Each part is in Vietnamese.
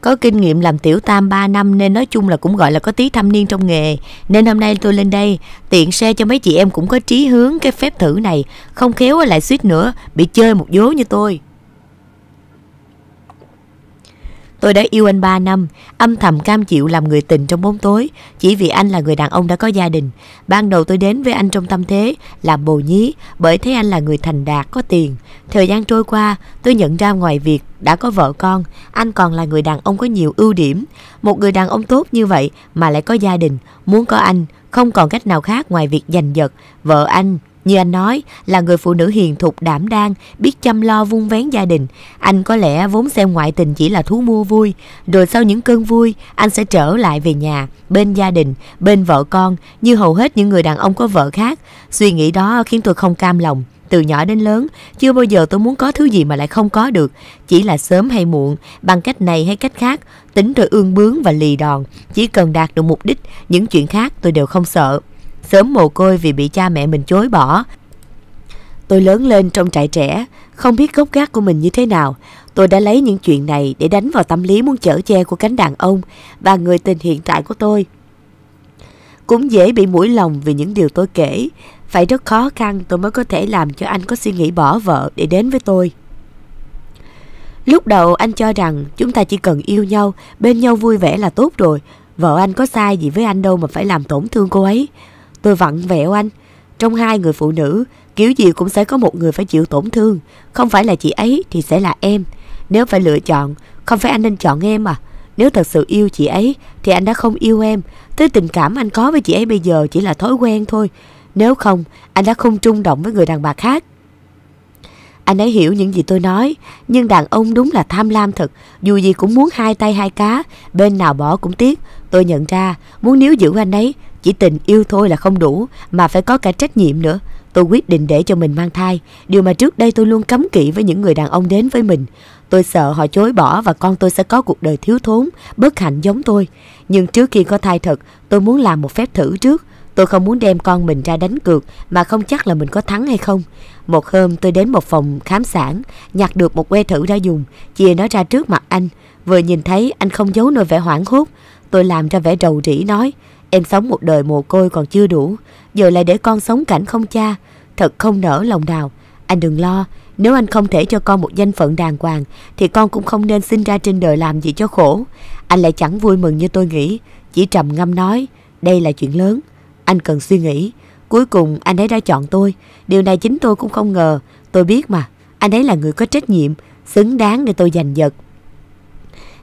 có kinh nghiệm làm tiểu tam 3 năm nên nói chung là cũng gọi là có tí thâm niên trong nghề. Nên hôm nay tôi lên đây tiện xe cho mấy chị em cũng có trí hướng cái phép thử này, không khéo lại suýt nữa bị chơi một vố như tôi. Tôi đã yêu anh 3 năm, âm thầm cam chịu làm người tình trong bóng tối, chỉ vì anh là người đàn ông đã có gia đình. Ban đầu tôi đến với anh trong tâm thế, là bồ nhí, bởi thấy anh là người thành đạt, có tiền. Thời gian trôi qua, tôi nhận ra ngoài việc đã có vợ con, anh còn là người đàn ông có nhiều ưu điểm. Một người đàn ông tốt như vậy mà lại có gia đình, muốn có anh, không còn cách nào khác ngoài việc giành giật. Vợ anh như anh nói, là người phụ nữ hiền thục đảm đang, biết chăm lo vun vén gia đình. Anh có lẽ vốn xem ngoại tình chỉ là thú mua vui. Rồi sau những cơn vui, anh sẽ trở lại về nhà, bên gia đình, bên vợ con, như hầu hết những người đàn ông có vợ khác. Suy nghĩ đó khiến tôi không cam lòng. Từ nhỏ đến lớn, chưa bao giờ tôi muốn có thứ gì mà lại không có được. Chỉ là sớm hay muộn, bằng cách này hay cách khác, tính tôi ương bướng và lì đòn. Chỉ cần đạt được mục đích, những chuyện khác tôi đều không sợ sớm mồ côi vì bị cha mẹ mình chối bỏ. Tôi lớn lên trong trại trẻ, không biết gốc gác của mình như thế nào. Tôi đã lấy những chuyện này để đánh vào tâm lý muốn chở che của cánh đàn ông và người tình hiện tại của tôi. Cũng dễ bị mũi lòng vì những điều tôi kể. Phải rất khó khăn tôi mới có thể làm cho anh có suy nghĩ bỏ vợ để đến với tôi. Lúc đầu anh cho rằng chúng ta chỉ cần yêu nhau, bên nhau vui vẻ là tốt rồi. Vợ anh có sai gì với anh đâu mà phải làm tổn thương cô ấy. Tôi vặn vẹo anh. Trong hai người phụ nữ, kiểu gì cũng sẽ có một người phải chịu tổn thương. Không phải là chị ấy thì sẽ là em. Nếu phải lựa chọn, không phải anh nên chọn em à? Nếu thật sự yêu chị ấy thì anh đã không yêu em. Tới tình cảm anh có với chị ấy bây giờ chỉ là thói quen thôi. Nếu không, anh đã không trung động với người đàn bà khác. Anh ấy hiểu những gì tôi nói, nhưng đàn ông đúng là tham lam thật, dù gì cũng muốn hai tay hai cá, bên nào bỏ cũng tiếc. Tôi nhận ra, muốn níu giữ anh ấy, chỉ tình yêu thôi là không đủ Mà phải có cả trách nhiệm nữa Tôi quyết định để cho mình mang thai Điều mà trước đây tôi luôn cấm kỵ với những người đàn ông đến với mình Tôi sợ họ chối bỏ và con tôi sẽ có cuộc đời thiếu thốn, bất hạnh giống tôi Nhưng trước khi có thai thật, tôi muốn làm một phép thử trước Tôi không muốn đem con mình ra đánh cược mà không chắc là mình có thắng hay không. Một hôm tôi đến một phòng khám sản, nhặt được một que thử đã dùng, chia nó ra trước mặt anh. Vừa nhìn thấy anh không giấu nổi vẻ hoảng hốt. Tôi làm ra vẻ rầu rĩ nói, Em sống một đời mồ côi còn chưa đủ Giờ lại để con sống cảnh không cha Thật không nỡ lòng nào Anh đừng lo Nếu anh không thể cho con một danh phận đàng hoàng Thì con cũng không nên sinh ra trên đời làm gì cho khổ Anh lại chẳng vui mừng như tôi nghĩ Chỉ trầm ngâm nói Đây là chuyện lớn Anh cần suy nghĩ Cuối cùng anh ấy đã chọn tôi Điều này chính tôi cũng không ngờ Tôi biết mà Anh ấy là người có trách nhiệm Xứng đáng để tôi giành giật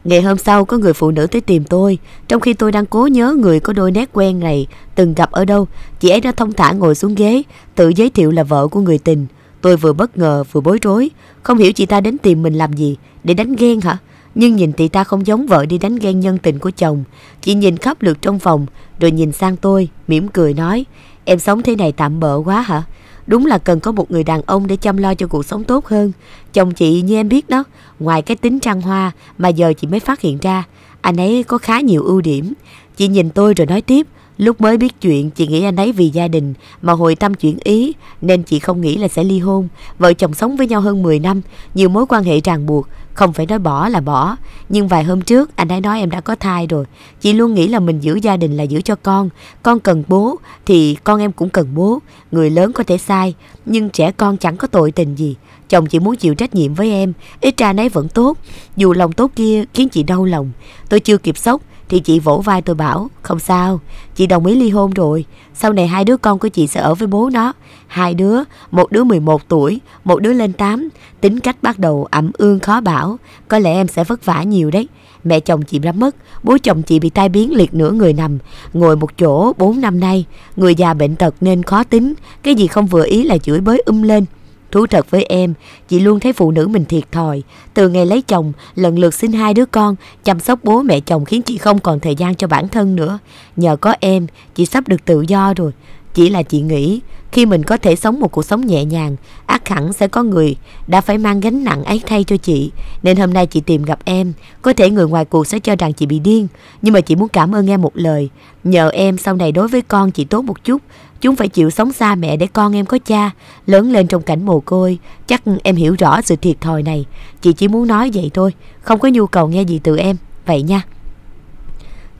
Ngày hôm sau có người phụ nữ tới tìm tôi Trong khi tôi đang cố nhớ người có đôi nét quen này Từng gặp ở đâu Chị ấy đã thông thả ngồi xuống ghế Tự giới thiệu là vợ của người tình Tôi vừa bất ngờ vừa bối rối Không hiểu chị ta đến tìm mình làm gì Để đánh ghen hả Nhưng nhìn chị ta không giống vợ đi đánh ghen nhân tình của chồng Chị nhìn khắp lượt trong phòng Rồi nhìn sang tôi mỉm cười nói Em sống thế này tạm bỡ quá hả Đúng là cần có một người đàn ông để chăm lo cho cuộc sống tốt hơn. Chồng chị như em biết đó, ngoài cái tính trăng hoa mà giờ chị mới phát hiện ra, anh ấy có khá nhiều ưu điểm. Chị nhìn tôi rồi nói tiếp, Lúc mới biết chuyện, chị nghĩ anh ấy vì gia đình mà hồi tâm chuyển ý, nên chị không nghĩ là sẽ ly hôn. Vợ chồng sống với nhau hơn 10 năm, nhiều mối quan hệ ràng buộc, không phải nói bỏ là bỏ. Nhưng vài hôm trước, anh ấy nói em đã có thai rồi. Chị luôn nghĩ là mình giữ gia đình là giữ cho con. Con cần bố, thì con em cũng cần bố. Người lớn có thể sai, nhưng trẻ con chẳng có tội tình gì. Chồng chỉ muốn chịu trách nhiệm với em, ít ra nấy vẫn tốt. Dù lòng tốt kia khiến chị đau lòng. Tôi chưa kịp sốc, thì chị vỗ vai tôi bảo Không sao, chị đồng ý ly hôn rồi Sau này hai đứa con của chị sẽ ở với bố nó Hai đứa, một đứa 11 tuổi Một đứa lên 8 Tính cách bắt đầu ẩm ương khó bảo Có lẽ em sẽ vất vả nhiều đấy Mẹ chồng chị đã mất, bố chồng chị bị tai biến liệt nửa người nằm, ngồi một chỗ 4 năm nay, người già bệnh tật nên khó tính, cái gì không vừa ý là chửi bới um lên. Thú thật với em, chị luôn thấy phụ nữ mình thiệt thòi. Từ ngày lấy chồng, lần lượt sinh hai đứa con, chăm sóc bố mẹ chồng khiến chị không còn thời gian cho bản thân nữa. Nhờ có em, chị sắp được tự do rồi. Chỉ là chị nghĩ, khi mình có thể sống một cuộc sống nhẹ nhàng, ác hẳn sẽ có người đã phải mang gánh nặng ấy thay cho chị. Nên hôm nay chị tìm gặp em, có thể người ngoài cuộc sẽ cho rằng chị bị điên. Nhưng mà chị muốn cảm ơn em một lời. Nhờ em sau này đối với con chị tốt một chút, Chúng phải chịu sống xa mẹ để con em có cha, lớn lên trong cảnh mồ côi, chắc em hiểu rõ sự thiệt thòi này. Chị chỉ muốn nói vậy thôi, không có nhu cầu nghe gì từ em, vậy nha.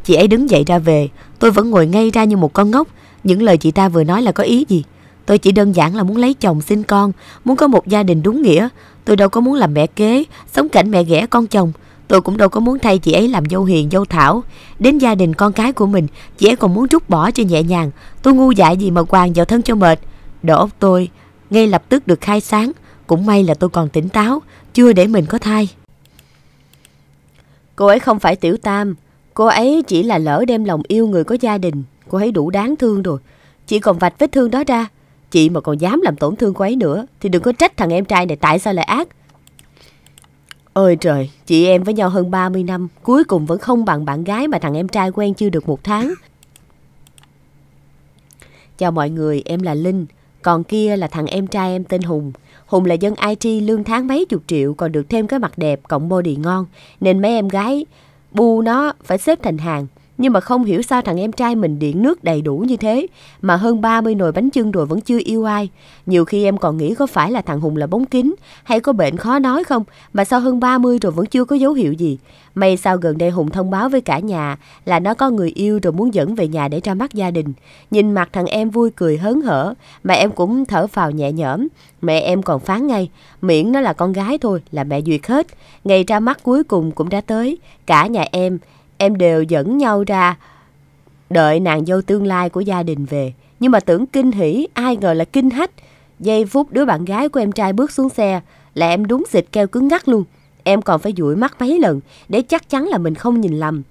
Chị ấy đứng dậy ra về, tôi vẫn ngồi ngay ra như một con ngốc, những lời chị ta vừa nói là có ý gì. Tôi chỉ đơn giản là muốn lấy chồng sinh con, muốn có một gia đình đúng nghĩa. Tôi đâu có muốn làm mẹ kế, sống cảnh mẹ ghẻ con chồng. Tôi cũng đâu có muốn thay chị ấy làm dâu hiền dâu thảo Đến gia đình con cái của mình Chị ấy còn muốn trút bỏ cho nhẹ nhàng Tôi ngu dại gì mà quàng vào thân cho mệt Đầu óc tôi ngay lập tức được khai sáng Cũng may là tôi còn tỉnh táo Chưa để mình có thai Cô ấy không phải tiểu tam Cô ấy chỉ là lỡ đem lòng yêu người có gia đình Cô ấy đủ đáng thương rồi Chị còn vạch vết thương đó ra Chị mà còn dám làm tổn thương cô ấy nữa Thì đừng có trách thằng em trai này tại sao lại ác Ôi trời, chị em với nhau hơn 30 năm, cuối cùng vẫn không bằng bạn gái mà thằng em trai quen chưa được một tháng. Chào mọi người, em là Linh, còn kia là thằng em trai em tên Hùng. Hùng là dân IT lương tháng mấy chục triệu còn được thêm cái mặt đẹp cộng body ngon, nên mấy em gái bu nó phải xếp thành hàng. Nhưng mà không hiểu sao thằng em trai mình điện nước đầy đủ như thế, mà hơn 30 nồi bánh chưng rồi vẫn chưa yêu ai. Nhiều khi em còn nghĩ có phải là thằng Hùng là bóng kín hay có bệnh khó nói không, mà sao hơn 30 rồi vẫn chưa có dấu hiệu gì. May sao gần đây Hùng thông báo với cả nhà là nó có người yêu rồi muốn dẫn về nhà để ra mắt gia đình. Nhìn mặt thằng em vui cười hớn hở, mà em cũng thở phào nhẹ nhõm. Mẹ em còn phán ngay, miễn nó là con gái thôi là mẹ duyệt hết. Ngày ra mắt cuối cùng cũng đã tới, cả nhà em em đều dẫn nhau ra đợi nàng dâu tương lai của gia đình về. Nhưng mà tưởng kinh hỉ, ai ngờ là kinh hách. Giây phút đứa bạn gái của em trai bước xuống xe là em đúng xịt keo cứng ngắt luôn. Em còn phải dụi mắt mấy lần để chắc chắn là mình không nhìn lầm.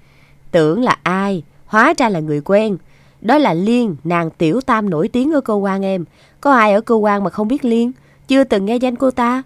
Tưởng là ai, hóa ra là người quen. Đó là Liên, nàng tiểu tam nổi tiếng ở cơ quan em. Có ai ở cơ quan mà không biết Liên? Chưa từng nghe danh cô ta?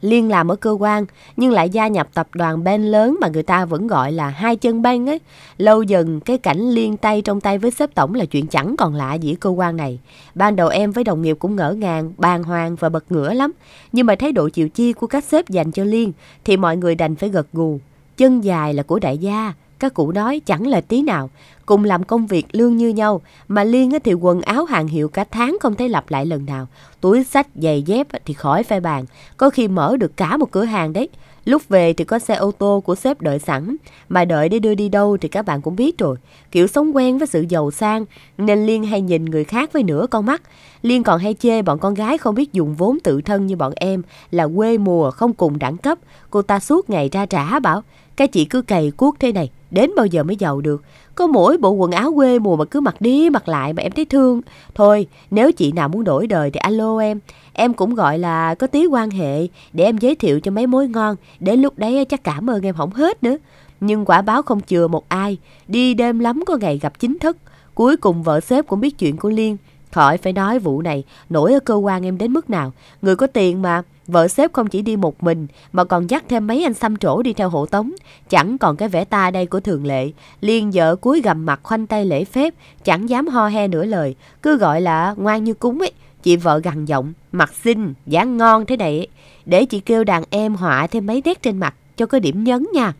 liên làm ở cơ quan nhưng lại gia nhập tập đoàn bên lớn mà người ta vẫn gọi là hai chân bang ấy. Lâu dần cái cảnh liên tay trong tay với sếp tổng là chuyện chẳng còn lạ gì ở cơ quan này. Ban đầu em với đồng nghiệp cũng ngỡ ngàng, bàng hoàng và bật ngửa lắm. Nhưng mà thái độ chịu chi của các sếp dành cho liên thì mọi người đành phải gật gù. Chân dài là của đại gia, các cụ nói chẳng là tí nào, cùng làm công việc lương như nhau, mà Liên thì quần áo hàng hiệu cả tháng không thấy lặp lại lần nào. Túi sách, giày dép thì khỏi phải bàn, có khi mở được cả một cửa hàng đấy. Lúc về thì có xe ô tô của sếp đợi sẵn, mà đợi để đưa đi đâu thì các bạn cũng biết rồi. Kiểu sống quen với sự giàu sang, nên Liên hay nhìn người khác với nửa con mắt. Liên còn hay chê bọn con gái không biết dùng vốn tự thân như bọn em, là quê mùa không cùng đẳng cấp. Cô ta suốt ngày ra trả bảo, cái chị cứ cày cuốc thế này, đến bao giờ mới giàu được. Có mỗi bộ quần áo quê mùa mà cứ mặc đi mặc lại mà em thấy thương. Thôi, nếu chị nào muốn đổi đời thì alo em. Em cũng gọi là có tí quan hệ để em giới thiệu cho mấy mối ngon. Đến lúc đấy chắc cảm ơn em không hết nữa. Nhưng quả báo không chừa một ai. Đi đêm lắm có ngày gặp chính thức. Cuối cùng vợ sếp cũng biết chuyện của Liên. Khỏi phải nói vụ này, nổi ở cơ quan em đến mức nào. Người có tiền mà, vợ sếp không chỉ đi một mình mà còn dắt thêm mấy anh xăm trổ đi theo hộ tống. Chẳng còn cái vẻ ta đây của thường lệ. Liên vợ cúi gầm mặt khoanh tay lễ phép, chẳng dám ho he nửa lời. Cứ gọi là ngoan như cúng ấy. Chị vợ gằn giọng, mặt xinh, dáng ngon thế này Để chị kêu đàn em họa thêm mấy nét trên mặt cho có điểm nhấn nha.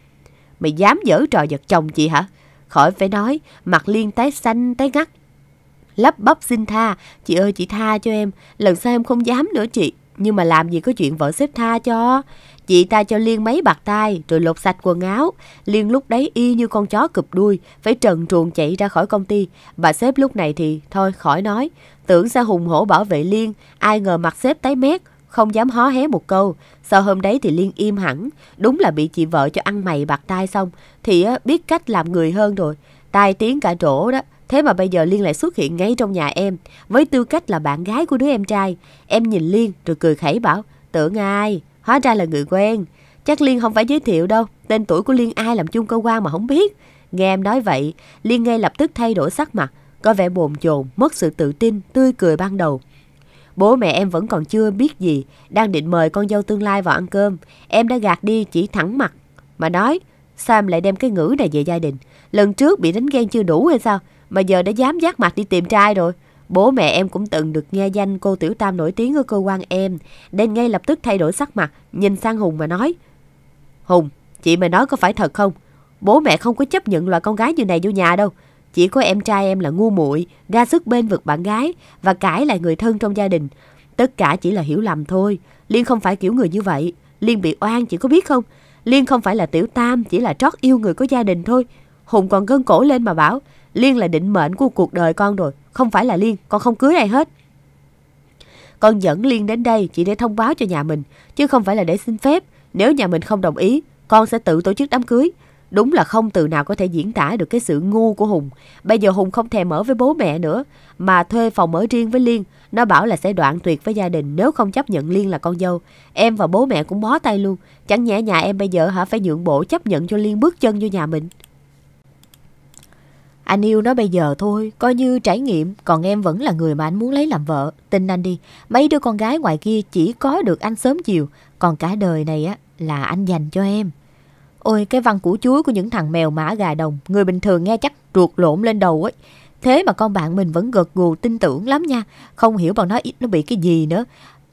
Mày dám dở trò giật chồng chị hả? Khỏi phải nói, mặt liên tái xanh, tái ngắt, lắp bắp xin tha. Chị ơi chị tha cho em, lần sau em không dám nữa chị. Nhưng mà làm gì có chuyện vợ xếp tha cho. Chị ta cho Liên mấy bạc tay rồi lột sạch quần áo. Liên lúc đấy y như con chó cụp đuôi, phải trần truồng chạy ra khỏi công ty. Bà xếp lúc này thì thôi khỏi nói. Tưởng sẽ hùng hổ bảo vệ Liên, ai ngờ mặt xếp tái mét, không dám hó hé một câu. Sau hôm đấy thì Liên im hẳn, đúng là bị chị vợ cho ăn mày bạc tay xong, thì biết cách làm người hơn rồi. Tai tiếng cả rổ đó. Thế mà bây giờ Liên lại xuất hiện ngay trong nhà em, với tư cách là bạn gái của đứa em trai. Em nhìn Liên rồi cười khẩy bảo, tưởng ai, hóa ra là người quen. Chắc Liên không phải giới thiệu đâu, tên tuổi của Liên ai làm chung cơ quan mà không biết. Nghe em nói vậy, Liên ngay lập tức thay đổi sắc mặt, có vẻ bồn chồn, mất sự tự tin, tươi cười ban đầu. Bố mẹ em vẫn còn chưa biết gì, đang định mời con dâu tương lai vào ăn cơm. Em đã gạt đi chỉ thẳng mặt, mà nói, sao em lại đem cái ngữ này về gia đình. Lần trước bị đánh ghen chưa đủ hay sao? mà giờ đã dám giác mặt đi tìm trai rồi. Bố mẹ em cũng từng được nghe danh cô Tiểu Tam nổi tiếng ở cơ quan em, nên ngay lập tức thay đổi sắc mặt, nhìn sang Hùng mà nói. Hùng, chị mày nói có phải thật không? Bố mẹ không có chấp nhận loại con gái như này vô nhà đâu. Chỉ có em trai em là ngu muội, ra sức bên vực bạn gái và cãi lại người thân trong gia đình. Tất cả chỉ là hiểu lầm thôi. Liên không phải kiểu người như vậy. Liên bị oan chị có biết không? Liên không phải là tiểu tam, chỉ là trót yêu người có gia đình thôi. Hùng còn gân cổ lên mà bảo, Liên là định mệnh của cuộc đời con rồi. Không phải là Liên, con không cưới ai hết. Con dẫn Liên đến đây chỉ để thông báo cho nhà mình, chứ không phải là để xin phép. Nếu nhà mình không đồng ý, con sẽ tự tổ chức đám cưới. Đúng là không từ nào có thể diễn tả được cái sự ngu của Hùng. Bây giờ Hùng không thèm ở với bố mẹ nữa, mà thuê phòng ở riêng với Liên. Nó bảo là sẽ đoạn tuyệt với gia đình nếu không chấp nhận Liên là con dâu. Em và bố mẹ cũng bó tay luôn. Chẳng nhẽ nhà em bây giờ hả phải nhượng bộ chấp nhận cho Liên bước chân vô nhà mình. Anh yêu nó bây giờ thôi, coi như trải nghiệm, còn em vẫn là người mà anh muốn lấy làm vợ. Tin anh đi, mấy đứa con gái ngoài kia chỉ có được anh sớm chiều, còn cả đời này á là anh dành cho em. Ôi cái văn củ chuối của những thằng mèo mã gà đồng, người bình thường nghe chắc ruột lộn lên đầu ấy. Thế mà con bạn mình vẫn gật gù tin tưởng lắm nha, không hiểu bọn nó ít nó bị cái gì nữa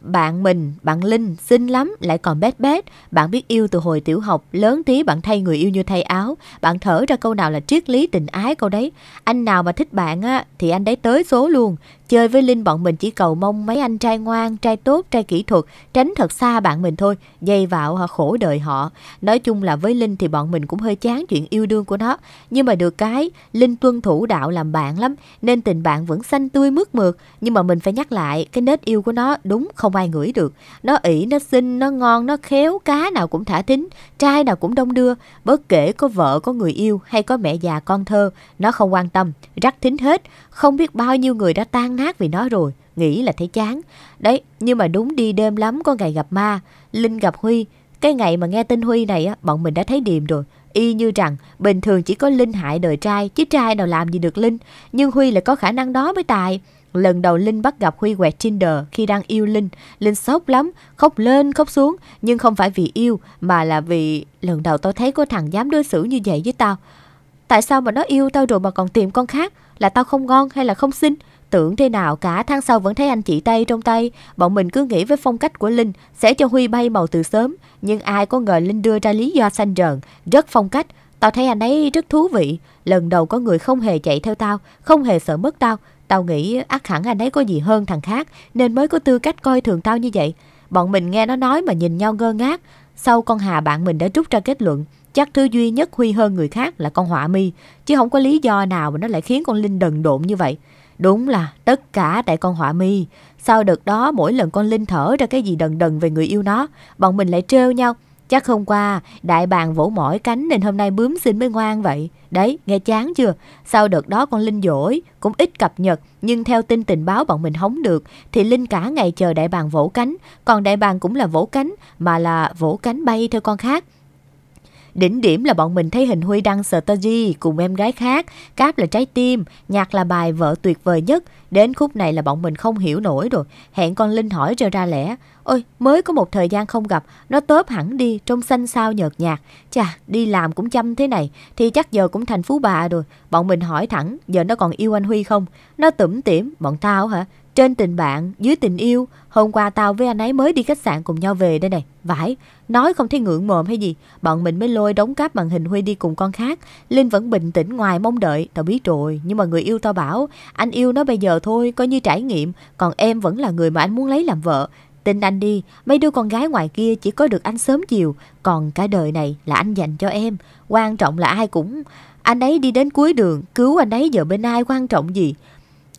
bạn mình, bạn Linh xinh lắm lại còn bét bét, bạn biết yêu từ hồi tiểu học, lớn tí bạn thay người yêu như thay áo, bạn thở ra câu nào là triết lý tình ái câu đấy. Anh nào mà thích bạn á thì anh đấy tới số luôn, Chơi với Linh bọn mình chỉ cầu mong mấy anh trai ngoan, trai tốt, trai kỹ thuật, tránh thật xa bạn mình thôi, dây vào họ khổ đời họ. Nói chung là với Linh thì bọn mình cũng hơi chán chuyện yêu đương của nó, nhưng mà được cái, Linh tuân thủ đạo làm bạn lắm, nên tình bạn vẫn xanh tươi mướt mượt, nhưng mà mình phải nhắc lại, cái nết yêu của nó đúng không ai ngửi được. Nó ỷ, nó xinh, nó ngon, nó khéo, cá nào cũng thả thính, trai nào cũng đông đưa, bất kể có vợ, có người yêu hay có mẹ già con thơ, nó không quan tâm, rắc thính hết. Không biết bao nhiêu người đã tan nát vì nó rồi, nghĩ là thấy chán. Đấy, nhưng mà đúng đi đêm lắm có ngày gặp ma, Linh gặp Huy. Cái ngày mà nghe tin Huy này á, bọn mình đã thấy điềm rồi. Y như rằng bình thường chỉ có Linh hại đời trai, chứ trai nào làm gì được Linh. Nhưng Huy lại có khả năng đó mới tài. Lần đầu Linh bắt gặp Huy quẹt Tinder khi đang yêu Linh. Linh sốc lắm, khóc lên khóc xuống. Nhưng không phải vì yêu, mà là vì lần đầu tôi thấy có thằng dám đối xử như vậy với tao. Tại sao mà nó yêu tao rồi mà còn tìm con khác? là tao không ngon hay là không xinh. Tưởng thế nào cả, tháng sau vẫn thấy anh chị Tây trong tay. Bọn mình cứ nghĩ với phong cách của Linh sẽ cho Huy bay màu từ sớm. Nhưng ai có ngờ Linh đưa ra lý do xanh rợn, rất phong cách. Tao thấy anh ấy rất thú vị. Lần đầu có người không hề chạy theo tao, không hề sợ mất tao. Tao nghĩ ác hẳn anh ấy có gì hơn thằng khác nên mới có tư cách coi thường tao như vậy. Bọn mình nghe nó nói mà nhìn nhau ngơ ngác. Sau con Hà bạn mình đã rút ra kết luận Chắc thứ duy nhất Huy hơn người khác là con họa mi, chứ không có lý do nào mà nó lại khiến con Linh đần độn như vậy. Đúng là tất cả tại con họa mi. Sau đợt đó mỗi lần con Linh thở ra cái gì đần đần về người yêu nó, bọn mình lại trêu nhau. Chắc hôm qua đại bàng vỗ mỏi cánh nên hôm nay bướm xin mới ngoan vậy. Đấy, nghe chán chưa? Sau đợt đó con Linh dỗi, cũng ít cập nhật, nhưng theo tin tình báo bọn mình hóng được thì Linh cả ngày chờ đại bàng vỗ cánh, còn đại bàng cũng là vỗ cánh mà là vỗ cánh bay theo con khác. Đỉnh điểm là bọn mình thấy hình Huy đăng story cùng em gái khác, cáp là trái tim, nhạc là bài vợ tuyệt vời nhất. Đến khúc này là bọn mình không hiểu nổi rồi. Hẹn con Linh hỏi cho ra lẽ. Ôi, mới có một thời gian không gặp, nó tớp hẳn đi, trông xanh sao nhợt nhạt. Chà, đi làm cũng chăm thế này, thì chắc giờ cũng thành phú bà rồi. Bọn mình hỏi thẳng, giờ nó còn yêu anh Huy không? Nó tủm tỉm, bọn tao hả? Trên tình bạn, dưới tình yêu, hôm qua tao với anh ấy mới đi khách sạn cùng nhau về đây này. Vãi, nói không thấy ngưỡng mồm hay gì, bọn mình mới lôi đóng cáp màn hình Huy đi cùng con khác. Linh vẫn bình tĩnh ngoài mong đợi, tao biết rồi, nhưng mà người yêu tao bảo, anh yêu nó bây giờ thôi, coi như trải nghiệm, còn em vẫn là người mà anh muốn lấy làm vợ. Tin anh đi, mấy đứa con gái ngoài kia chỉ có được anh sớm chiều, còn cả đời này là anh dành cho em. Quan trọng là ai cũng... Anh ấy đi đến cuối đường, cứu anh ấy giờ bên ai quan trọng gì.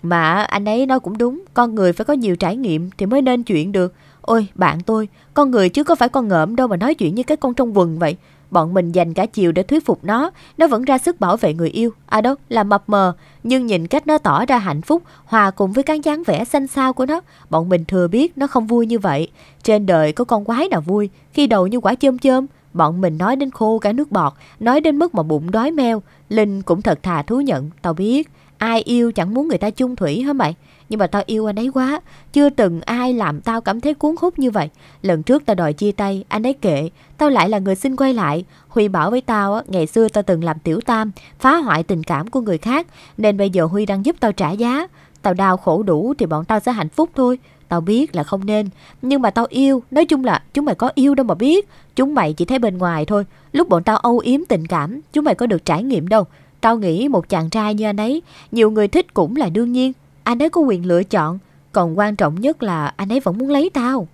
Mà anh ấy nói cũng đúng, con người phải có nhiều trải nghiệm thì mới nên chuyện được. Ôi, bạn tôi, con người chứ có phải con ngợm đâu mà nói chuyện như cái con trong quần vậy. Bọn mình dành cả chiều để thuyết phục nó, nó vẫn ra sức bảo vệ người yêu, à đâu, là mập mờ. Nhưng nhìn cách nó tỏ ra hạnh phúc, hòa cùng với cái dáng vẻ xanh xao của nó, bọn mình thừa biết nó không vui như vậy. Trên đời có con quái nào vui, khi đầu như quả chôm chôm, bọn mình nói đến khô cả nước bọt, nói đến mức mà bụng đói meo. Linh cũng thật thà thú nhận, tao biết, ai yêu chẳng muốn người ta chung thủy hả mày? Nhưng mà tao yêu anh ấy quá Chưa từng ai làm tao cảm thấy cuốn hút như vậy Lần trước tao đòi chia tay Anh ấy kệ Tao lại là người xin quay lại Huy bảo với tao Ngày xưa tao từng làm tiểu tam Phá hoại tình cảm của người khác Nên bây giờ Huy đang giúp tao trả giá Tao đau khổ đủ Thì bọn tao sẽ hạnh phúc thôi Tao biết là không nên Nhưng mà tao yêu Nói chung là chúng mày có yêu đâu mà biết Chúng mày chỉ thấy bên ngoài thôi Lúc bọn tao âu yếm tình cảm Chúng mày có được trải nghiệm đâu Tao nghĩ một chàng trai như anh ấy Nhiều người thích cũng là đương nhiên anh ấy có quyền lựa chọn Còn quan trọng nhất là anh ấy vẫn muốn lấy tao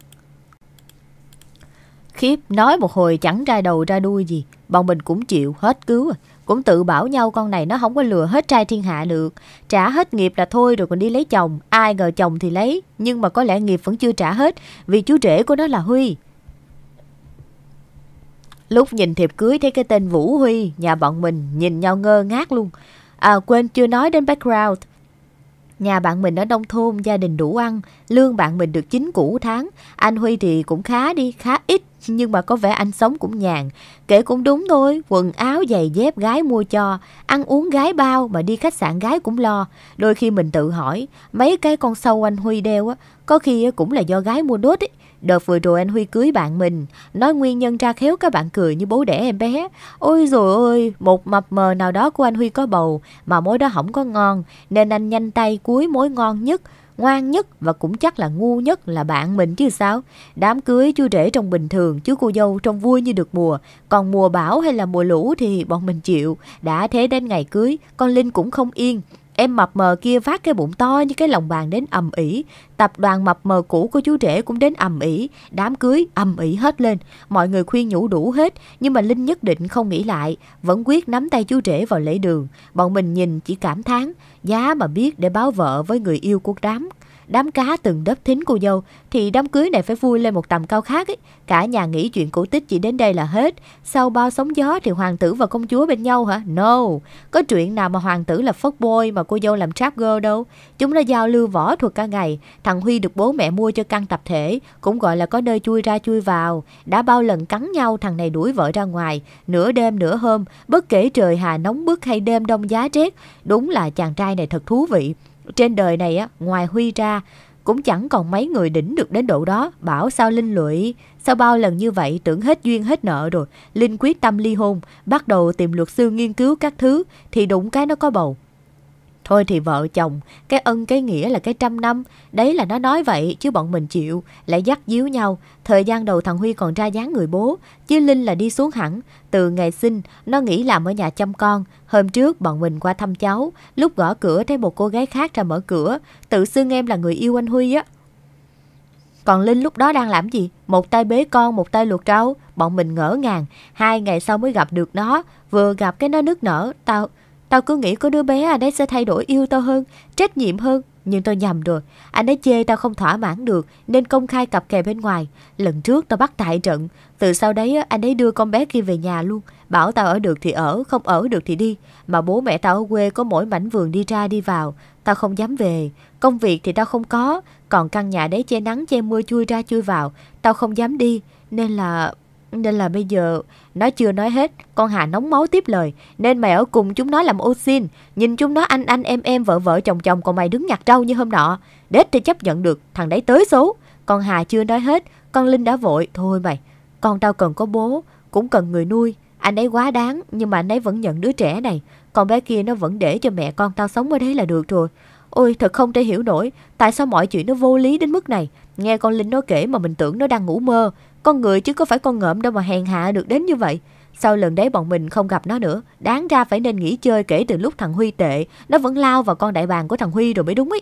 Khiếp nói một hồi chẳng ra đầu ra đuôi gì Bọn mình cũng chịu hết cứu rồi à. Cũng tự bảo nhau con này nó không có lừa hết trai thiên hạ được Trả hết nghiệp là thôi rồi còn đi lấy chồng Ai ngờ chồng thì lấy Nhưng mà có lẽ nghiệp vẫn chưa trả hết Vì chú rể của nó là Huy Lúc nhìn thiệp cưới thấy cái tên Vũ Huy Nhà bọn mình nhìn nhau ngơ ngác luôn À quên chưa nói đến background Nhà bạn mình ở nông thôn, gia đình đủ ăn, lương bạn mình được 9 củ tháng. Anh Huy thì cũng khá đi, khá ít, nhưng mà có vẻ anh sống cũng nhàn. Kể cũng đúng thôi, quần áo, giày dép gái mua cho, ăn uống gái bao mà đi khách sạn gái cũng lo. Đôi khi mình tự hỏi, mấy cái con sâu anh Huy đeo á, có khi cũng là do gái mua đốt ấy. Đợt vừa rồi anh Huy cưới bạn mình, nói nguyên nhân ra khéo các bạn cười như bố đẻ em bé. Ôi rồi ơi một mập mờ nào đó của anh Huy có bầu mà mối đó không có ngon, nên anh nhanh tay cuối mối ngon nhất, ngoan nhất và cũng chắc là ngu nhất là bạn mình chứ sao. Đám cưới chưa rể trong bình thường, chứ cô dâu trông vui như được mùa. Còn mùa bão hay là mùa lũ thì bọn mình chịu. Đã thế đến ngày cưới, con Linh cũng không yên. Em mập mờ kia vác cái bụng to như cái lòng bàn đến ầm ĩ, tập đoàn mập mờ cũ của chú rể cũng đến ầm ĩ, đám cưới ầm ĩ hết lên. Mọi người khuyên nhủ đủ hết, nhưng mà Linh nhất định không nghĩ lại, vẫn quyết nắm tay chú rể vào lễ đường. Bọn mình nhìn chỉ cảm thán, giá mà biết để báo vợ với người yêu của đám đám cá từng đớp thính cô dâu thì đám cưới này phải vui lên một tầm cao khác ấy. Cả nhà nghĩ chuyện cổ tích chỉ đến đây là hết. Sau bao sóng gió thì hoàng tử và công chúa bên nhau hả? No. Có chuyện nào mà hoàng tử là phất boy mà cô dâu làm trap girl đâu. Chúng nó giao lưu võ thuật cả ngày. Thằng Huy được bố mẹ mua cho căn tập thể, cũng gọi là có nơi chui ra chui vào. Đã bao lần cắn nhau thằng này đuổi vợ ra ngoài, nửa đêm nửa hôm, bất kể trời hà nóng bức hay đêm đông giá rét, đúng là chàng trai này thật thú vị trên đời này á, ngoài Huy ra, cũng chẳng còn mấy người đỉnh được đến độ đó. Bảo sao Linh lụy, sao bao lần như vậy tưởng hết duyên hết nợ rồi. Linh quyết tâm ly hôn, bắt đầu tìm luật sư nghiên cứu các thứ, thì đúng cái nó có bầu. Thôi thì vợ chồng, cái ân cái nghĩa là cái trăm năm. Đấy là nó nói vậy, chứ bọn mình chịu, lại dắt díu nhau. Thời gian đầu thằng Huy còn ra dáng người bố, chứ Linh là đi xuống hẳn. Từ ngày sinh, nó nghỉ làm ở nhà chăm con. Hôm trước, bọn mình qua thăm cháu. Lúc gõ cửa, thấy một cô gái khác ra mở cửa. Tự xưng em là người yêu anh Huy á. Còn Linh lúc đó đang làm gì? Một tay bế con, một tay luộc rau. Bọn mình ngỡ ngàng. Hai ngày sau mới gặp được nó. Vừa gặp cái nó nước nở. Tao, Tao cứ nghĩ có đứa bé anh ấy sẽ thay đổi yêu tao hơn, trách nhiệm hơn. Nhưng tao nhầm rồi, anh ấy chê tao không thỏa mãn được nên công khai cặp kè bên ngoài. Lần trước tao bắt tại trận, từ sau đấy anh ấy đưa con bé kia về nhà luôn. Bảo tao ở được thì ở, không ở được thì đi. Mà bố mẹ tao ở quê có mỗi mảnh vườn đi ra đi vào, tao không dám về. Công việc thì tao không có, còn căn nhà đấy che nắng che mưa chui ra chui vào, tao không dám đi. Nên là nên là bây giờ Nó chưa nói hết Con Hà nóng máu tiếp lời Nên mày ở cùng chúng nó làm ô xin Nhìn chúng nó anh anh em em vợ vợ chồng chồng Còn mày đứng nhặt rau như hôm nọ Đết thì chấp nhận được Thằng đấy tới xấu. Con Hà chưa nói hết Con Linh đã vội Thôi mày Con tao cần có bố Cũng cần người nuôi Anh ấy quá đáng Nhưng mà anh ấy vẫn nhận đứa trẻ này Còn bé kia nó vẫn để cho mẹ con tao sống ở đấy là được rồi Ôi thật không thể hiểu nổi Tại sao mọi chuyện nó vô lý đến mức này Nghe con Linh nó kể mà mình tưởng nó đang ngủ mơ con người chứ có phải con ngợm đâu mà hèn hạ được đến như vậy. Sau lần đấy bọn mình không gặp nó nữa. Đáng ra phải nên nghỉ chơi kể từ lúc thằng Huy tệ. Nó vẫn lao vào con đại bàng của thằng Huy rồi mới đúng ý.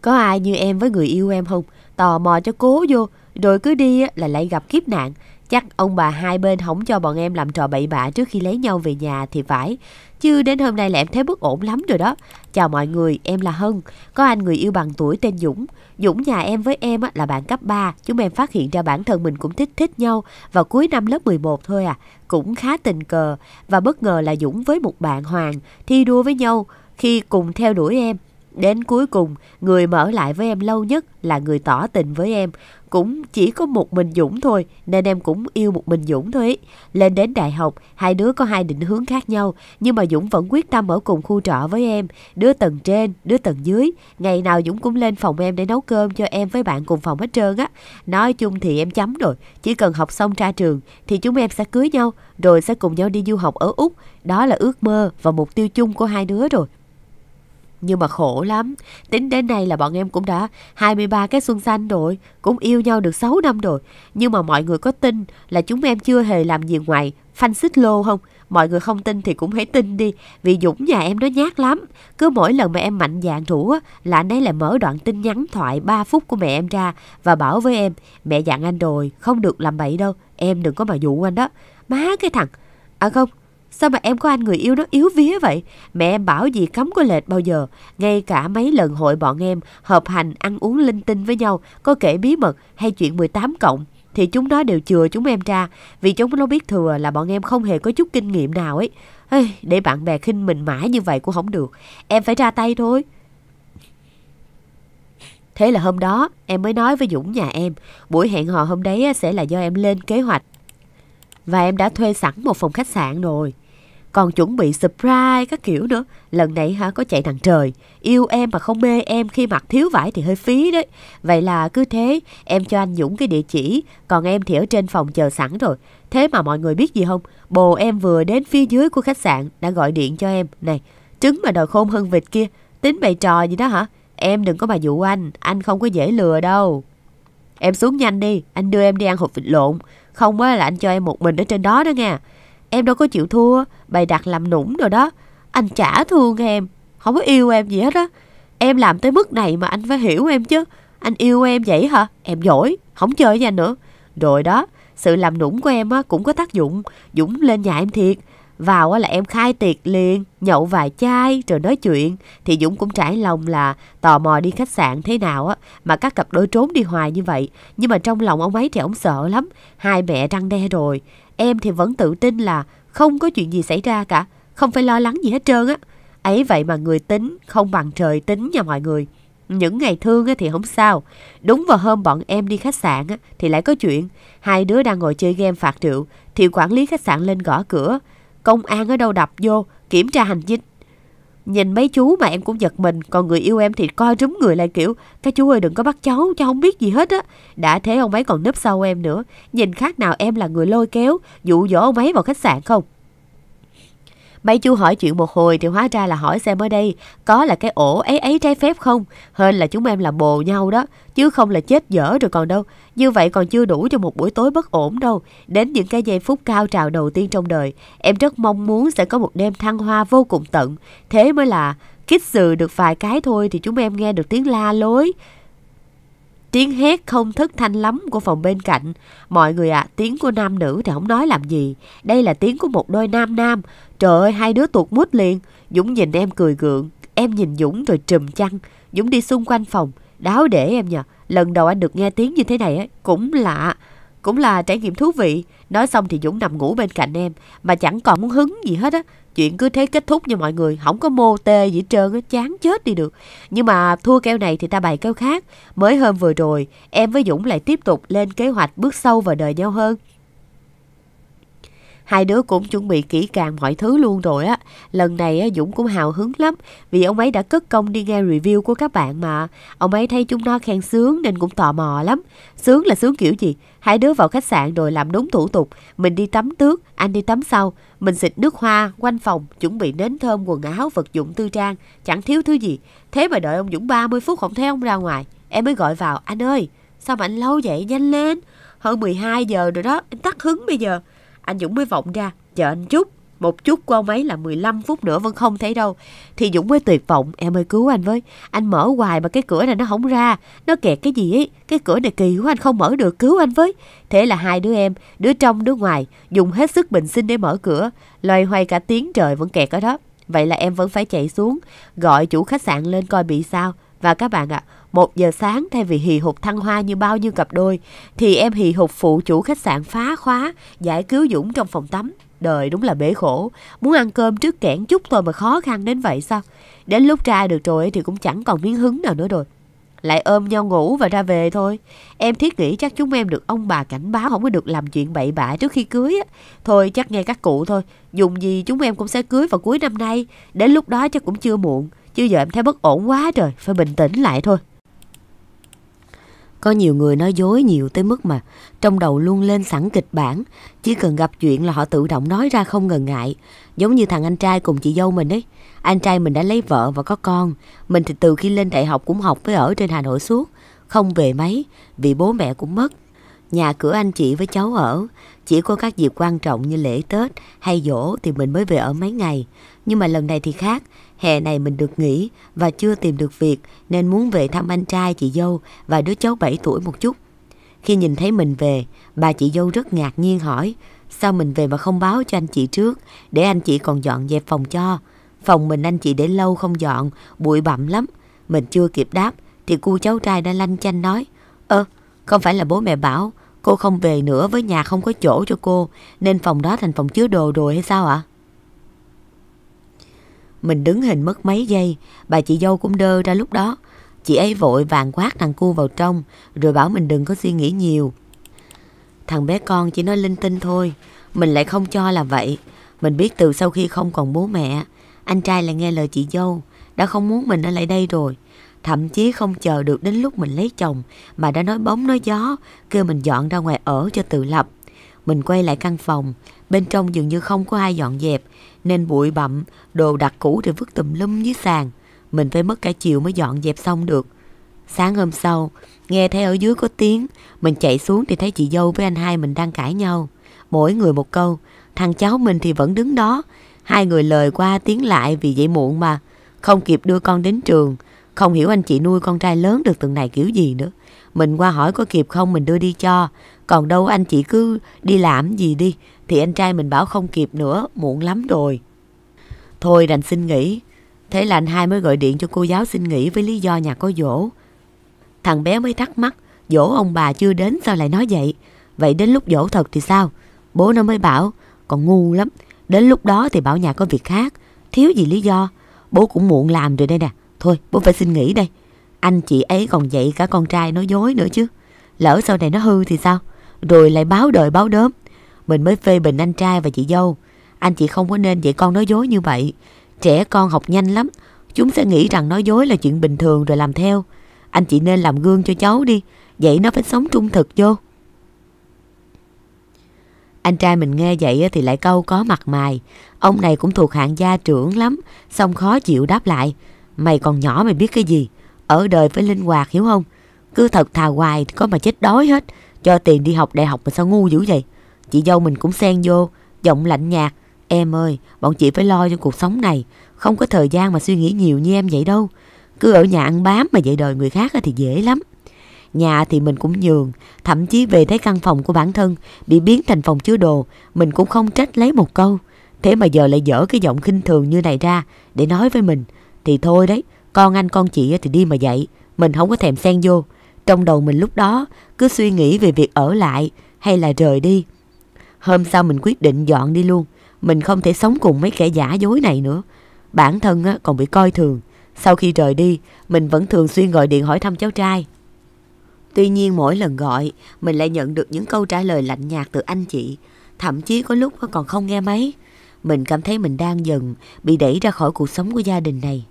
Có ai như em với người yêu em không? Tò mò cho cố vô. Rồi cứ đi là lại gặp kiếp nạn. Chắc ông bà hai bên không cho bọn em làm trò bậy bạ trước khi lấy nhau về nhà thì phải. Chứ đến hôm nay là em thấy bất ổn lắm rồi đó. Chào mọi người, em là Hân. Có anh người yêu bằng tuổi tên Dũng. Dũng nhà em với em là bạn cấp 3. Chúng em phát hiện ra bản thân mình cũng thích thích nhau vào cuối năm lớp 11 thôi à. Cũng khá tình cờ. Và bất ngờ là Dũng với một bạn Hoàng thi đua với nhau khi cùng theo đuổi em. Đến cuối cùng, người mở lại với em lâu nhất là người tỏ tình với em cũng chỉ có một mình Dũng thôi nên em cũng yêu một mình Dũng thôi ấy. Lên đến đại học, hai đứa có hai định hướng khác nhau nhưng mà Dũng vẫn quyết tâm ở cùng khu trọ với em. Đứa tầng trên, đứa tầng dưới. Ngày nào Dũng cũng lên phòng em để nấu cơm cho em với bạn cùng phòng hết trơn á. Nói chung thì em chấm rồi. Chỉ cần học xong ra trường thì chúng em sẽ cưới nhau rồi sẽ cùng nhau đi du học ở Úc. Đó là ước mơ và mục tiêu chung của hai đứa rồi nhưng mà khổ lắm. Tính đến nay là bọn em cũng đã 23 cái xuân xanh rồi, cũng yêu nhau được 6 năm rồi. Nhưng mà mọi người có tin là chúng em chưa hề làm gì ngoài phanh xích lô không? Mọi người không tin thì cũng hãy tin đi, vì Dũng nhà em nó nhát lắm. Cứ mỗi lần mà em mạnh dạn rủ là anh ấy lại mở đoạn tin nhắn thoại 3 phút của mẹ em ra và bảo với em, mẹ dặn anh rồi, không được làm bậy đâu, em đừng có mà dụ anh đó. Má cái thằng, à không, Sao mà em có anh người yêu nó yếu vía vậy? Mẹ em bảo gì cấm có lệch bao giờ. Ngay cả mấy lần hội bọn em hợp hành ăn uống linh tinh với nhau, có kể bí mật hay chuyện 18 cộng thì chúng nó đều chừa chúng em ra vì chúng nó biết thừa là bọn em không hề có chút kinh nghiệm nào ấy. Ê, để bạn bè khinh mình mãi như vậy cũng không được. Em phải ra tay thôi. Thế là hôm đó em mới nói với Dũng nhà em, buổi hẹn hò hôm đấy sẽ là do em lên kế hoạch. Và em đã thuê sẵn một phòng khách sạn rồi còn chuẩn bị surprise các kiểu nữa lần này hả có chạy thằng trời yêu em mà không mê em khi mặc thiếu vải thì hơi phí đấy vậy là cứ thế em cho anh dũng cái địa chỉ còn em thì ở trên phòng chờ sẵn rồi thế mà mọi người biết gì không bồ em vừa đến phía dưới của khách sạn đã gọi điện cho em này trứng mà đòi khôn hơn vịt kia tính bày trò gì đó hả em đừng có mà dụ anh anh không có dễ lừa đâu em xuống nhanh đi anh đưa em đi ăn hộp vịt lộn không á là anh cho em một mình ở trên đó đó nha Em đâu có chịu thua, bày đặt làm nũng rồi đó. Anh chả thương em, không có yêu em gì hết á. Em làm tới mức này mà anh phải hiểu em chứ. Anh yêu em vậy hả? Em giỏi, không chơi với anh nữa. Rồi đó, sự làm nũng của em á, cũng có tác dụng. Dũng lên nhà em thiệt. Vào là em khai tiệc liền, nhậu vài chai rồi nói chuyện. Thì Dũng cũng trải lòng là tò mò đi khách sạn thế nào á, mà các cặp đôi trốn đi hoài như vậy. Nhưng mà trong lòng ông ấy thì ông sợ lắm. Hai mẹ răng đe rồi em thì vẫn tự tin là không có chuyện gì xảy ra cả, không phải lo lắng gì hết trơn á. Ấy vậy mà người tính không bằng trời tính nha mọi người. Những ngày thương thì không sao. Đúng vào hôm bọn em đi khách sạn thì lại có chuyện. Hai đứa đang ngồi chơi game phạt rượu thì quản lý khách sạn lên gõ cửa. Công an ở đâu đập vô, kiểm tra hành chính. Nhìn mấy chú mà em cũng giật mình, còn người yêu em thì co rúm người lại kiểu, các chú ơi đừng có bắt cháu, cháu không biết gì hết á. Đã thế ông ấy còn nấp sau em nữa, nhìn khác nào em là người lôi kéo, dụ dỗ ông ấy vào khách sạn không? Mấy chú hỏi chuyện một hồi thì hóa ra là hỏi xem ở đây có là cái ổ ấy ấy trái phép không? Hên là chúng em là bồ nhau đó, chứ không là chết dở rồi còn đâu. Như vậy còn chưa đủ cho một buổi tối bất ổn đâu. Đến những cái giây phút cao trào đầu tiên trong đời, em rất mong muốn sẽ có một đêm thăng hoa vô cùng tận. Thế mới là kích sự được vài cái thôi thì chúng em nghe được tiếng la lối, Tiếng hét không thất thanh lắm của phòng bên cạnh. Mọi người ạ, à, tiếng của nam nữ thì không nói làm gì. Đây là tiếng của một đôi nam nam. Trời ơi, hai đứa tuột mút liền. Dũng nhìn em cười gượng. Em nhìn Dũng rồi trùm chăn. Dũng đi xung quanh phòng. Đáo để em nhờ. Lần đầu anh được nghe tiếng như thế này ấy, cũng lạ. Cũng là trải nghiệm thú vị. Nói xong thì Dũng nằm ngủ bên cạnh em, mà chẳng còn muốn hứng gì hết á. Chuyện cứ thế kết thúc như mọi người, không có mô tê gì hết trơn á, chán chết đi được. Nhưng mà thua keo này thì ta bày keo khác. Mới hôm vừa rồi, em với Dũng lại tiếp tục lên kế hoạch bước sâu vào đời nhau hơn. Hai đứa cũng chuẩn bị kỹ càng mọi thứ luôn rồi á. Lần này á, Dũng cũng hào hứng lắm vì ông ấy đã cất công đi nghe review của các bạn mà. Ông ấy thấy chúng nó khen sướng nên cũng tò mò lắm. Sướng là sướng kiểu gì? Hai đứa vào khách sạn rồi làm đúng thủ tục. Mình đi tắm trước, anh đi tắm sau. Mình xịt nước hoa quanh phòng, chuẩn bị nến thơm, quần áo, vật dụng tư trang. Chẳng thiếu thứ gì. Thế mà đợi ông Dũng 30 phút không thấy ông ra ngoài. Em mới gọi vào, anh ơi, sao mà anh lâu vậy, nhanh lên. Hơn 12 giờ rồi đó, em tắt hứng bây giờ. Anh Dũng mới vọng ra, chờ anh chút. Một chút qua ông ấy là 15 phút nữa vẫn không thấy đâu. Thì Dũng mới tuyệt vọng, em ơi cứu anh với. Anh mở hoài mà cái cửa này nó không ra. Nó kẹt cái gì ấy, cái cửa này kỳ quá anh không mở được, cứu anh với. Thế là hai đứa em, đứa trong đứa ngoài, dùng hết sức bình sinh để mở cửa. Loay hoay cả tiếng trời vẫn kẹt ở đó. Vậy là em vẫn phải chạy xuống, gọi chủ khách sạn lên coi bị sao. Và các bạn ạ, à, 1 giờ sáng thay vì hì hục thăng hoa như bao nhiêu cặp đôi, thì em hì hục phụ chủ khách sạn phá khóa, giải cứu Dũng trong phòng tắm. Đời đúng là bể khổ, muốn ăn cơm trước kẽn chút thôi mà khó khăn đến vậy sao? Đến lúc ra được rồi thì cũng chẳng còn miếng hứng nào nữa rồi. Lại ôm nhau ngủ và ra về thôi. Em thiết nghĩ chắc chúng em được ông bà cảnh báo không có được làm chuyện bậy bạ trước khi cưới. Á. Thôi chắc nghe các cụ thôi, dùng gì chúng em cũng sẽ cưới vào cuối năm nay. Đến lúc đó chắc cũng chưa muộn, chứ giờ em thấy bất ổn quá rồi, phải bình tĩnh lại thôi. Có nhiều người nói dối nhiều tới mức mà trong đầu luôn lên sẵn kịch bản, chỉ cần gặp chuyện là họ tự động nói ra không ngần ngại. Giống như thằng anh trai cùng chị dâu mình ấy. Anh trai mình đã lấy vợ và có con, mình thì từ khi lên đại học cũng học với ở trên Hà Nội suốt, không về mấy vì bố mẹ cũng mất. Nhà cửa anh chị với cháu ở, chỉ có các dịp quan trọng như lễ Tết hay dỗ thì mình mới về ở mấy ngày. Nhưng mà lần này thì khác, Hè này mình được nghỉ và chưa tìm được việc nên muốn về thăm anh trai chị dâu và đứa cháu 7 tuổi một chút. Khi nhìn thấy mình về, bà chị dâu rất ngạc nhiên hỏi sao mình về mà không báo cho anh chị trước để anh chị còn dọn dẹp phòng cho. Phòng mình anh chị để lâu không dọn, bụi bặm lắm. Mình chưa kịp đáp thì cô cháu trai đã lanh chanh nói Ơ, không phải là bố mẹ bảo cô không về nữa với nhà không có chỗ cho cô nên phòng đó thành phòng chứa đồ rồi hay sao ạ? À? Mình đứng hình mất mấy giây, bà chị dâu cũng đơ ra lúc đó. Chị ấy vội vàng quát thằng cu vào trong, rồi bảo mình đừng có suy nghĩ nhiều. Thằng bé con chỉ nói linh tinh thôi, mình lại không cho là vậy. Mình biết từ sau khi không còn bố mẹ, anh trai lại nghe lời chị dâu, đã không muốn mình ở lại đây rồi. Thậm chí không chờ được đến lúc mình lấy chồng mà đã nói bóng nói gió, kêu mình dọn ra ngoài ở cho tự lập. Mình quay lại căn phòng, bên trong dường như không có ai dọn dẹp, nên bụi bặm, đồ đặt cũ thì vứt tùm lum dưới sàn. Mình phải mất cả chiều mới dọn dẹp xong được. Sáng hôm sau, nghe thấy ở dưới có tiếng, mình chạy xuống thì thấy chị dâu với anh hai mình đang cãi nhau. Mỗi người một câu, thằng cháu mình thì vẫn đứng đó. Hai người lời qua tiếng lại vì dậy muộn mà. Không kịp đưa con đến trường, không hiểu anh chị nuôi con trai lớn được từng này kiểu gì nữa. Mình qua hỏi có kịp không mình đưa đi cho, còn đâu anh chị cứ đi làm gì đi Thì anh trai mình bảo không kịp nữa Muộn lắm rồi Thôi đành xin nghỉ Thế là anh hai mới gọi điện cho cô giáo xin nghỉ Với lý do nhà có dỗ Thằng bé mới thắc mắc Dỗ ông bà chưa đến sao lại nói vậy Vậy đến lúc dỗ thật thì sao Bố nó mới bảo Còn ngu lắm Đến lúc đó thì bảo nhà có việc khác Thiếu gì lý do Bố cũng muộn làm rồi đây nè Thôi bố phải xin nghỉ đây Anh chị ấy còn dạy cả con trai nói dối nữa chứ Lỡ sau này nó hư thì sao rồi lại báo đời báo đớm. Mình mới phê bình anh trai và chị dâu. Anh chị không có nên dạy con nói dối như vậy. Trẻ con học nhanh lắm, chúng sẽ nghĩ rằng nói dối là chuyện bình thường rồi làm theo. Anh chị nên làm gương cho cháu đi, vậy nó phải sống trung thực vô. Anh trai mình nghe vậy thì lại câu có mặt mày. Ông này cũng thuộc hạng gia trưởng lắm, xong khó chịu đáp lại. Mày còn nhỏ mày biết cái gì? Ở đời phải linh hoạt hiểu không? Cứ thật thà hoài có mà chết đói hết. Cho tiền đi học đại học mà sao ngu dữ vậy? Chị dâu mình cũng xen vô, giọng lạnh nhạt. Em ơi, bọn chị phải lo cho cuộc sống này, không có thời gian mà suy nghĩ nhiều như em vậy đâu. Cứ ở nhà ăn bám mà dạy đời người khác thì dễ lắm. Nhà thì mình cũng nhường, thậm chí về thấy căn phòng của bản thân bị biến thành phòng chứa đồ, mình cũng không trách lấy một câu. Thế mà giờ lại dở cái giọng khinh thường như này ra để nói với mình. Thì thôi đấy, con anh con chị thì đi mà dạy, mình không có thèm xen vô. Trong đầu mình lúc đó cứ suy nghĩ về việc ở lại hay là rời đi. Hôm sau mình quyết định dọn đi luôn. Mình không thể sống cùng mấy kẻ giả dối này nữa. Bản thân còn bị coi thường. Sau khi rời đi, mình vẫn thường xuyên gọi điện hỏi thăm cháu trai. Tuy nhiên mỗi lần gọi, mình lại nhận được những câu trả lời lạnh nhạt từ anh chị. Thậm chí có lúc còn không nghe máy. Mình cảm thấy mình đang dần bị đẩy ra khỏi cuộc sống của gia đình này.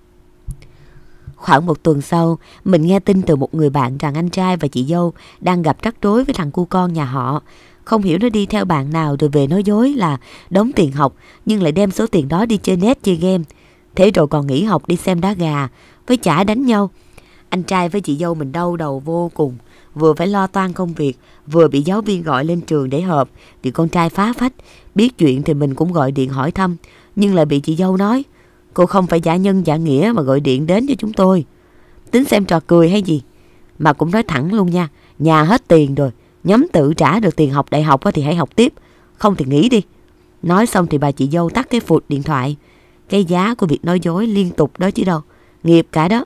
Khoảng một tuần sau, mình nghe tin từ một người bạn rằng anh trai và chị dâu đang gặp rắc rối với thằng cu con nhà họ. Không hiểu nó đi theo bạn nào rồi về nói dối là đóng tiền học nhưng lại đem số tiền đó đi chơi net chơi game. Thế rồi còn nghỉ học đi xem đá gà, với chả đánh nhau. Anh trai với chị dâu mình đau đầu vô cùng, vừa phải lo toan công việc, vừa bị giáo viên gọi lên trường để họp, thì con trai phá phách, biết chuyện thì mình cũng gọi điện hỏi thăm, nhưng lại bị chị dâu nói, Cô không phải giả nhân giả nghĩa mà gọi điện đến cho chúng tôi. Tính xem trò cười hay gì. Mà cũng nói thẳng luôn nha. Nhà hết tiền rồi. Nhóm tự trả được tiền học đại học thì hãy học tiếp. Không thì nghỉ đi. Nói xong thì bà chị dâu tắt cái phụt điện thoại. Cái giá của việc nói dối liên tục đó chứ đâu. Nghiệp cả đó.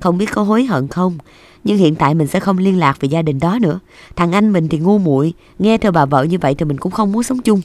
Không biết có hối hận không. Nhưng hiện tại mình sẽ không liên lạc về gia đình đó nữa. Thằng anh mình thì ngu muội Nghe theo bà vợ như vậy thì mình cũng không muốn sống chung.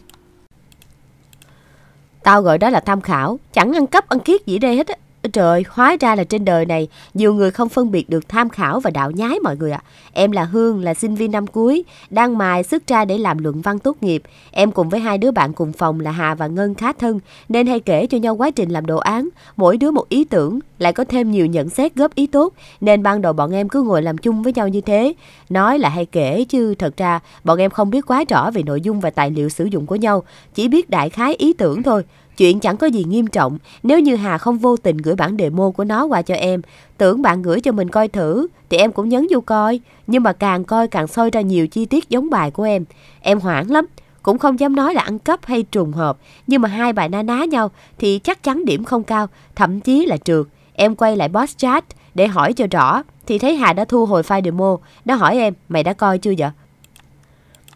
Tao gọi đó là tham khảo, chẳng ăn cắp ăn kiết gì đây hết á. Trời hóa ra là trên đời này nhiều người không phân biệt được tham khảo và đạo nhái mọi người ạ. À. Em là Hương, là sinh viên năm cuối, đang mài sức ra để làm luận văn tốt nghiệp. Em cùng với hai đứa bạn cùng phòng là Hà và Ngân khá thân, nên hay kể cho nhau quá trình làm đồ án, mỗi đứa một ý tưởng, lại có thêm nhiều nhận xét góp ý tốt, nên ban đầu bọn em cứ ngồi làm chung với nhau như thế. Nói là hay kể chứ thật ra bọn em không biết quá rõ về nội dung và tài liệu sử dụng của nhau, chỉ biết đại khái ý tưởng thôi. Chuyện chẳng có gì nghiêm trọng nếu như Hà không vô tình gửi bản demo của nó qua cho em. Tưởng bạn gửi cho mình coi thử thì em cũng nhấn vô coi. Nhưng mà càng coi càng soi ra nhiều chi tiết giống bài của em. Em hoảng lắm. Cũng không dám nói là ăn cắp hay trùng hợp. Nhưng mà hai bài na ná nhau thì chắc chắn điểm không cao. Thậm chí là trượt. Em quay lại boss chat để hỏi cho rõ. Thì thấy Hà đã thu hồi file demo. Nó hỏi em mày đã coi chưa vậy?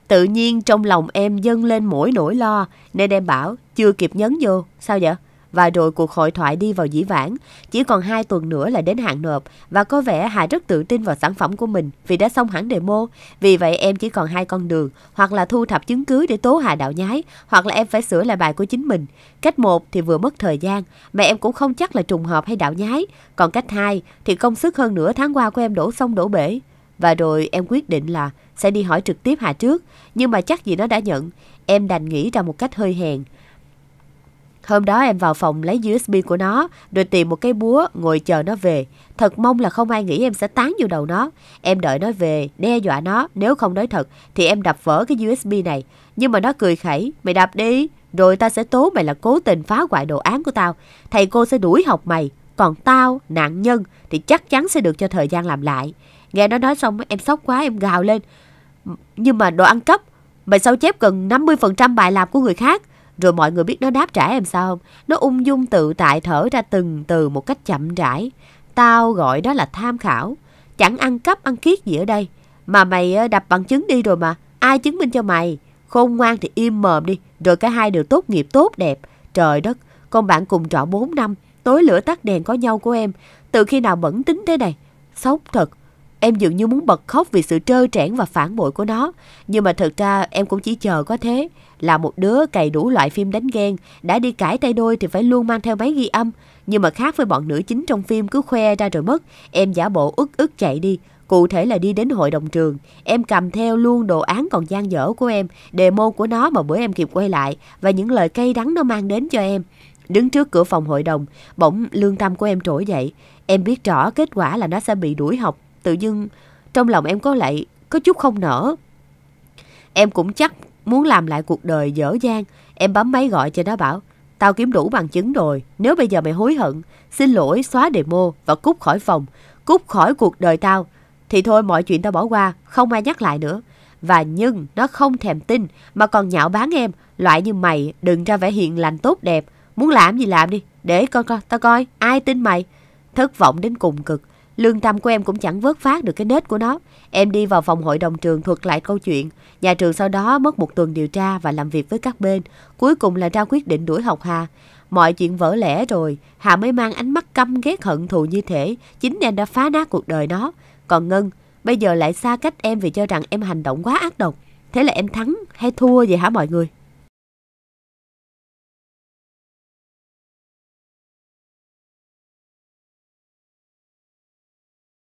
Tự nhiên trong lòng em dâng lên mỗi nỗi lo nên em bảo chưa kịp nhấn vô, sao vậy? Và rồi cuộc hội thoại đi vào dĩ vãng, chỉ còn 2 tuần nữa là đến hạn nộp và có vẻ Hà rất tự tin vào sản phẩm của mình vì đã xong hẳn demo. Vì vậy em chỉ còn hai con đường, hoặc là thu thập chứng cứ để tố Hà đạo nhái, hoặc là em phải sửa lại bài của chính mình. Cách một thì vừa mất thời gian, mà em cũng không chắc là trùng hợp hay đạo nhái. Còn cách hai thì công sức hơn nửa tháng qua của em đổ sông đổ bể. Và rồi em quyết định là sẽ đi hỏi trực tiếp Hà trước, nhưng mà chắc gì nó đã nhận. Em đành nghĩ ra một cách hơi hèn. Hôm đó em vào phòng lấy USB của nó, rồi tìm một cái búa ngồi chờ nó về. Thật mong là không ai nghĩ em sẽ tán vô đầu nó. Em đợi nó về, đe dọa nó, nếu không nói thật thì em đập vỡ cái USB này. Nhưng mà nó cười khẩy, mày đập đi, rồi ta sẽ tố mày là cố tình phá hoại đồ án của tao. Thầy cô sẽ đuổi học mày, còn tao, nạn nhân thì chắc chắn sẽ được cho thời gian làm lại. Nghe nó nói xong em sốc quá em gào lên. Nhưng mà đồ ăn cấp, mày sao chép gần 50% bài làm của người khác? Rồi mọi người biết nó đáp trả em sao không? Nó ung dung tự tại thở ra từng từ một cách chậm rãi. Tao gọi đó là tham khảo. Chẳng ăn cắp ăn kiết gì ở đây. Mà mày ờ, đập bằng chứng đi rồi mà. Ai chứng minh cho mày? Khôn ngoan thì im mồm đi. Rồi cả hai đều tốt nghiệp tốt đẹp. Trời đất, con bạn cùng trọ 4 năm. Tối lửa tắt đèn có nhau của em. Từ khi nào bẩn tính thế này? Sốc thật. Em dường như muốn bật khóc vì sự trơ trẽn và phản bội của nó. Nhưng mà thật ra em cũng chỉ chờ có thế là một đứa cày đủ loại phim đánh ghen, đã đi cãi tay đôi thì phải luôn mang theo máy ghi âm. Nhưng mà khác với bọn nữ chính trong phim cứ khoe ra rồi mất, em giả bộ ức ức chạy đi. Cụ thể là đi đến hội đồng trường, em cầm theo luôn đồ án còn gian dở của em, đề môn của nó mà bữa em kịp quay lại và những lời cay đắng nó mang đến cho em. Đứng trước cửa phòng hội đồng, bỗng lương tâm của em trỗi dậy. Em biết rõ kết quả là nó sẽ bị đuổi học. Tự dưng, trong lòng em có lại có chút không nở. Em cũng chắc Muốn làm lại cuộc đời dở dang, em bấm máy gọi cho nó bảo, tao kiếm đủ bằng chứng rồi, nếu bây giờ mày hối hận, xin lỗi, xóa demo và cút khỏi phòng, cút khỏi cuộc đời tao, thì thôi mọi chuyện tao bỏ qua, không ai nhắc lại nữa. Và nhưng nó không thèm tin mà còn nhạo báng em, loại như mày đừng ra vẻ hiền lành tốt đẹp, muốn làm gì làm đi, để con coi, tao coi, ai tin mày. Thất vọng đến cùng cực, Lương tâm của em cũng chẳng vớt phát được cái nết của nó. Em đi vào phòng hội đồng trường thuật lại câu chuyện. Nhà trường sau đó mất một tuần điều tra và làm việc với các bên. Cuối cùng là ra quyết định đuổi học Hà. Mọi chuyện vỡ lẽ rồi, Hà mới mang ánh mắt căm ghét hận thù như thế. Chính em đã phá nát cuộc đời nó. Còn Ngân, bây giờ lại xa cách em vì cho rằng em hành động quá ác độc. Thế là em thắng hay thua vậy hả mọi người?